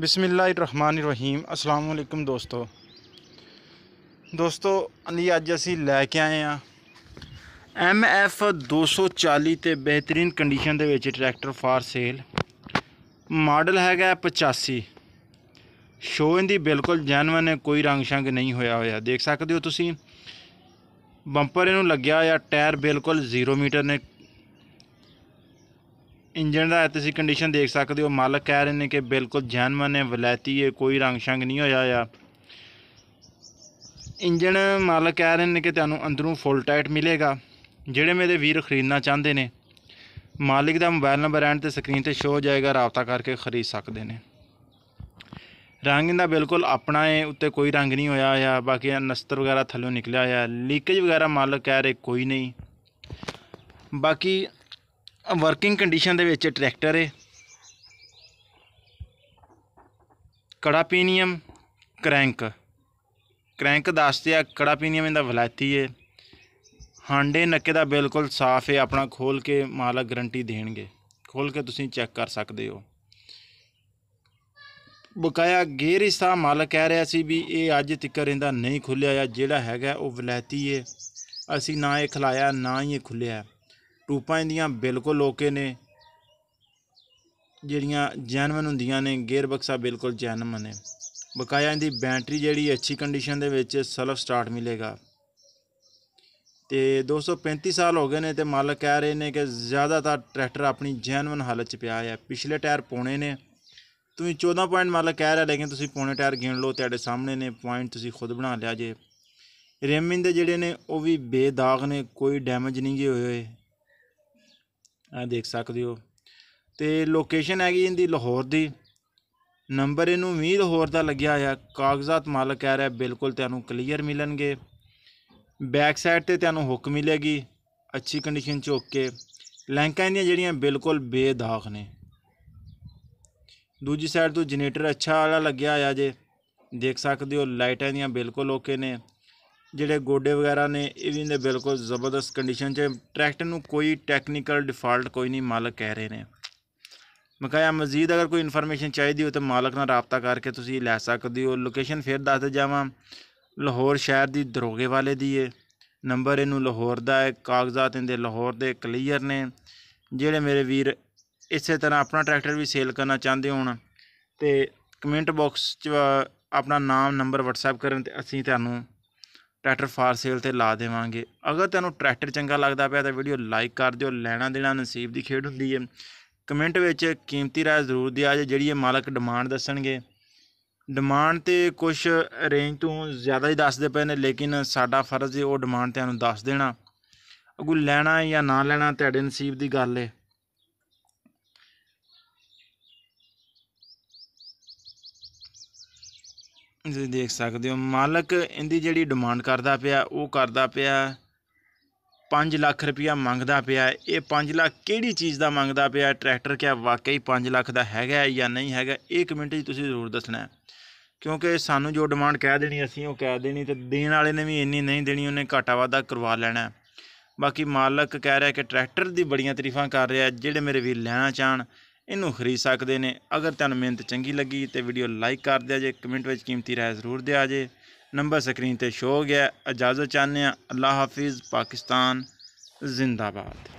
ਬਿਸਮਿਲ੍ਲਾਹਿਰਰਹਿਮਾਨਿਰਰਹੀਮ ਅਸਲਾਮ ਵਾਲੇਕਮ ਦੋਸਤੋ ਦੋਸਤੋ ਅੰਦੀ ਅੱਜ ਅਸੀਂ ਲੈ ਕੇ ਆਏ ਆ ਐਮ ਐਫ 240 ਤੇ ਬਿਹਤਰੀਨ ਕੰਡੀਸ਼ਨ ਦੇ ਵਿੱਚ ਟਰੈਕਟਰ ਫਾਰ ਸੇਲ ਮਾਡਲ ਹੈਗਾ 85 ਸ਼ੋ ਇਹਦੀ ਬਿਲਕੁਲ ਜੈਨੂਨ ਹੈ ਕੋਈ ਰੰਗ ਸ਼ੰਗ ਨਹੀਂ ਹੋਇਆ ਹੋਇਆ ਦੇਖ ਸਕਦੇ ਹੋ ਤੁਸੀਂ ਬੰਪਰ ਇਹਨੂੰ ਲੱਗਿਆ ਆ ਟਾਇਰ ਬਿਲਕੁਲ 0 ਮੀਟਰ ਨੇ ਇੰਜਨ ਦਾ ਤੁਸੀਂ ਕੰਡੀਸ਼ਨ ਦੇਖ ਸਕਦੇ ਹੋ ਮਾਲਕ ਕਹਿ ਰਹੇ ਨੇ ਕਿ ਬਿਲਕੁਲ ਜੈਨਮਨ ਹੈ ਵਲੈਤੀ ਹੈ ਕੋਈ ਰੰਗ ਸ਼ੰਗ ਨਹੀਂ ਹੋਇਆ ਆ ਇੰਜਨ ਮਾਲਕ ਕਹਿ ਰਹੇ ਨੇ ਕਿ ਤੁਹਾਨੂੰ ਅੰਦਰੋਂ ਫੁੱਲ ਟਾਈਟ ਮਿਲੇਗਾ ਜਿਹੜੇ ਮੇਰੇ ਵੀਰ ਖਰੀਦਣਾ ਚਾਹੁੰਦੇ ਨੇ ਮਾਲਕ ਦਾ ਮੋਬਾਈਲ ਨੰਬਰ ਐਂਡ ਤੇ ਸਕਰੀਨ ਤੇ ਸ਼ੋ ਹੋ ਜਾਏਗਾ ਰਾਬਤਾ ਕਰਕੇ ਖਰੀਦ ਸਕਦੇ ਨੇ ਰੰਗ ਇਹਦਾ ਬਿਲਕੁਲ ਆਪਣਾ ਹੈ ਉੱਤੇ ਕੋਈ ਰੰਗ ਨਹੀਂ ਹੋਇਆ ਆ ਬਾਕੀ ਨਸਤਰ ਵਗੈਰਾ ਥੱਲੋਂ ਨਿਕਲਿਆ ਆ ਲੀਕੇਜ ਵਗੈਰਾ ਮਾਲਕ ਕਹਿ ਰਹੇ ਕੋਈ ਨਹੀਂ ਬਾਕੀ ਵਰਕਿੰਗ ਕੰਡੀਸ਼ਨ ਦੇ ਵਿੱਚ ਟਰੈਕਟਰ ਹੈ ਕੜਾ ਪੀਨੀਅਮ ਕ੍ਰੈਂਕ ਕ੍ਰੈਂਕ ਦੱਸਦੇ ਆ ਕੜਾ ਪੀਨੀਅਮ ਇਹਦਾ ਵਲਾਇਤੀ ਹੈ ਹਾਂਡੇ ਨੱਕੇ ਦਾ ਬਿਲਕੁਲ ਸਾਫ਼ ਹੈ ਆਪਣਾ ਖੋਲ ਕੇ ਮਾਲਕ ਗਰੰਟੀ ਦੇਣਗੇ ਖੋਲ ਕੇ ਤੁਸੀਂ ਚੈੱਕ ਕਰ ਸਕਦੇ ਹੋ ਬਕਾਇਆ ਗੇਰ ਹਿੱਸਾ ਮਾਲਕ ਕਹਿ ਰਿਹਾ ਸੀ ਵੀ ਇਹ ਅੱਜ ਤੱਕ ਇਹਦਾ ਨਹੀਂ ਖੁੱਲਿਆ ਜਿਹੜਾ ਹੈਗਾ ਉਹ ਵਲਾਇਤੀ ਹੈ ਅਸੀਂ ਨਾ ਇਹ ਖਲਾਇਆ ਨਾ ਹੀ ਇਹ ਖੁੱਲਿਆ ਟੂਪਾਂ ਇਹਦੀਆਂ ਬਿਲਕੁਲ ਓਕੇ ਨੇ ਜਿਹੜੀਆਂ ਜੈਨੂਨ ਹੁੰਦੀਆਂ ਨੇ ਗੇਅਰ ਬਕਸਾ ਬਿਲਕੁਲ ਜੈਨੂਨ ਨੇ ਬਕਾਇਆ ਇਹਦੀ ਬੈਟਰੀ ਜਿਹੜੀ ਅੱਛੀ ਕੰਡੀਸ਼ਨ ਦੇ ਵਿੱਚ ਸਲਫ ਸਟਾਰਟ ਮਿਲੇਗਾ ਤੇ 235 ਸਾਲ ਹੋ ਗਏ ਨੇ ਤੇ ਮਾਲਕ ਕਹਿ ਰਹੇ ਨੇ ਕਿ ਜ਼ਿਆਦਾਤਰ ਟਰੈਕਟਰ ਆਪਣੀ ਜੈਨੂਨ ਹਾਲਤ 'ਚ ਪਿਆ ਹੈ ਪਿਛਲੇ ਟਾਇਰ ਪੋਣੇ ਨੇ ਤੁਸੀਂ 14 ਪੁਆਇੰਟ ਮਾਲਕ ਕਹਿ ਰਿਹਾ ਲੇਕਿਨ ਤੁਸੀਂ ਪੋਣੇ ਟਾਇਰ ਗਿਣ ਲਓ ਤੁਹਾਡੇ ਸਾਹਮਣੇ ਨੇ ਪੁਆਇੰਟ ਤੁਸੀਂ ਖੁਦ ਬਣਾ ਲਿਆ ਜੇ ਰੇਮਿੰਗ ਦੇ ਜਿਹੜੇ ਨੇ ਉਹ ਵੀ ਬੇਦਾਗ ਨੇ ਕੋਈ ਡੈਮੇਜ ਨਹੀਂ ਗਏ ਹੋਏ ਆ ਦੇਖ ਸਕਦੇ ਹੋ ਤੇ ਲੋਕੇਸ਼ਨ ਹੈਗੀ ਇਹਦੀ ਲਾਹੌਰ ਦੀ ਨੰਬਰ ਇਹਨੂੰ ਵੀ ਲਾਹੌਰ ਦਾ ਲੱਗਿਆ ਆ ਕਾਗਜ਼ਾਤ ਮਾਲਕ ਕਹਿ ਰਿਹਾ ਬਿਲਕੁਲ ਤੁਹਾਨੂੰ ਕਲੀਅਰ ਮਿਲਣਗੇ ਬੈਕ ਸਾਈਡ ਤੇ ਤੁਹਾਨੂੰ ਹੁੱਕ ਮਿਲੇਗੀ ਅੱਛੀ ਕੰਡੀਸ਼ਨ ਚ ਕੇ ਲੈਂਕਾਂ ਇਹਦੀਆਂ ਜਿਹੜੀਆਂ ਬਿਲਕੁਲ ਬੇਦਾਗ ਨੇ ਦੂਜੀ ਸਾਈਡ ਤੋਂ ਜਨਰੇਟਰ ਅੱਛਾ ਵਾਲਾ ਲੱਗਿਆ ਆ ਜੇ ਦੇਖ ਸਕਦੇ ਹੋ ਲਾਈਟਾਂ ਦੀਆਂ ਬਿਲਕੁਲ ਓਕੇ ਨੇ ਜਿਹੜੇ ਗੋਡੇ ਵਗੈਰਾ ਨੇ ਇਹ ਵੀ ਇਹਦੇ ਬਿਲਕੁਲ ਜ਼ਬਰਦਸਤ ਕੰਡੀਸ਼ਨ 'ਚ ਟਰੈਕਟਰ ਨੂੰ ਕੋਈ ਟੈਕਨੀਕਲ ਡਿਫਾਲਟ ਕੋਈ ਨਹੀਂ ਮਾਲਕ ਕਹਿ ਰਹੇ ਨੇ ਮੈਂ ਕਿਹਾ ਮਜ਼ੀਦ ਅਗਰ ਕੋਈ ਇਨਫੋਰਮੇਸ਼ਨ ਚਾਹੀਦੀ ਹੋ ਤਾਂ ਮਾਲਕ ਨਾਲ رابطہ ਕਰਕੇ ਤੁਸੀਂ ਲੈ ਸਕਦੇ ਹੋ ਲੋਕੇਸ਼ਨ ਫਿਰ ਦੱਸ ਜਾਵਾਂ ਲਾਹੌਰ ਸ਼ਹਿਰ ਦੀ ਦਰੋਗੇ ਵਾਲੇ ਦੀ ਏ ਨੰਬਰ ਇਹਨੂੰ ਲਾਹੌਰ ਦਾ ਹੈ ਕਾਗਜ਼ਾਤ ਇਹਦੇ ਲਾਹੌਰ ਦੇ ਕਲੀਅਰ ਨੇ ਜਿਹੜੇ ਮੇਰੇ ਵੀਰ ਇਸੇ ਤਰ੍ਹਾਂ ਆਪਣਾ ਟਰੈਕਟਰ ਵੀ ਸੇਲ ਕਰਨਾ ਚਾਹੁੰਦੇ ਹੋਣ ਤੇ ਕਮੈਂਟ ਬਾਕਸ 'ਚ ਆਪਣਾ ਨਾਮ ਨੰਬਰ WhatsApp ਕਰਨ ਤੇ ਅਸੀਂ ਤੁਹਾਨੂੰ ਟਰੈਕਟਰ ਫਾਰ ਸੇਲ ਤੇ ਲਾ ਦੇਵਾਂਗੇ ਅਗਰ ਤੁਹਾਨੂੰ ਟਰੈਕਟਰ ਚੰਗਾ ਲੱਗਦਾ ਪਿਆ ਤਾਂ ਵੀਡੀਓ ਲਾਈਕ ਕਰ ਦਿਓ ਲੈਣਾ ਦੇਣਾ ਨਸੀਬ ਦੀ ਖੇਡ ਹੁੰਦੀ ਹੈ ਕਮੈਂਟ ਵਿੱਚ ਕੀਮਤੀ ਰਾਏ ਜ਼ਰੂਰ ਦਿਆ ਜੇ ਜਿਹੜੀ ਇਹ ਮਾਲਕ ਡਿਮਾਂਡ ਦੱਸਣਗੇ ਡਿਮਾਂਡ ਤੇ ਕੁਝ ਰੇਂਜ ਤੋਂ ਜ਼ਿਆਦਾ ਹੀ ਦੱਸਦੇ ਪਏ ਨੇ ਲੇਕਿਨ ਸਾਡਾ ਫਰਜ਼ ਹੈ ਉਹ ਡਿਮਾਂਡ ਤੁਹਾਨੂੰ ਦੱਸ ਦੇਣਾ ਅਗੂ ਲੈਣਾ ਜਾਂ ਨਾ ਲੈਣਾ ਤੁਹਾਡੇ ਨਸੀਬ ਦੀ ਗੱਲ ਹੈ ਤੁਸੀਂ ਦੇਖ ਸਕਦੇ ਹੋ ਮਾਲਕ ਇਹਦੀ ਜਿਹੜੀ ਡਿਮਾਂਡ ਕਰਦਾ ਪਿਆ ਉਹ ਕਰਦਾ ਪਿਆ 5 ਲੱਖ ਰੁਪਇਆ ਮੰਗਦਾ ਪਿਆ ਇਹ 5 ਲੱਖ ਕਿਹੜੀ ਚੀਜ਼ ਦਾ ਮੰਗਦਾ ਪਿਆ ਟਰੈਕਟਰ ਕਿਆ ਵਾਕਈ 5 ਲੱਖ ਦਾ ਹੈਗਾ ਜਾਂ ਨਹੀਂ ਹੈਗਾ ਇਹ ਮਿੰਟ ਜੀ ਤੁਸੀਂ ਜ਼ਰੂਰ ਦੱਸਣਾ ਕਿਉਂਕਿ ਸਾਨੂੰ ਜੋ ਡਿਮਾਂਡ ਕਹਿ ਦੇਣੀ ਅਸੀਂ ਉਹ ਕਹਿ ਦੇਣੀ ਤੇ ਦੇਣ ਵਾਲੇ ਨੇ ਵੀ ਇੰਨੀ ਨਹੀਂ ਦੇਣੀ ਉਹਨੇ ਘਾਟਾ ਵਾਦਾ ਕਰਵਾ ਲੈਣਾ ਬਾਕੀ ਮਾਲਕ ਕਹਿ ਰਿਹਾ ਕਿ ਟਰੈਕਟਰ ਦੀ ਬੜੀਆਂ ਤਾਰੀਫਾਂ ਕਰ ਰਿਹਾ ਜਿਹੜੇ ਮੇਰੇ ਵੀ ਲੈਣਾ ਚਾਹਣ ਇਹਨੂੰ ਖਰੀਦ ਸਕਦੇ ਨੇ ਅਗਰ ਤੁਹਾਨੂੰ ਮਿਹਨਤ ਚੰਗੀ ਲੱਗੀ ਤੇ ਵੀਡੀਓ ਲਾਈਕ ਕਰ ਦਿਆ ਜੇ ਕਮੈਂਟ ਵਿੱਚ ਕੀਮਤੀ ਰਾਏ ਜ਼ਰੂਰ ਦਿਆ ਜੇ ਨੰਬਰ ਸਕਰੀਨ ਤੇ ਸ਼ੋ ਹੋ ਗਿਆ ਇਜਾਜ਼ਤ ਚਾਹੁੰਦੇ ਆ ਅੱਲਾਹ ਹਾਫਿਜ਼ ਪਾਕਿਸਤਾਨ ਜ਼ਿੰਦਾਬਾਦ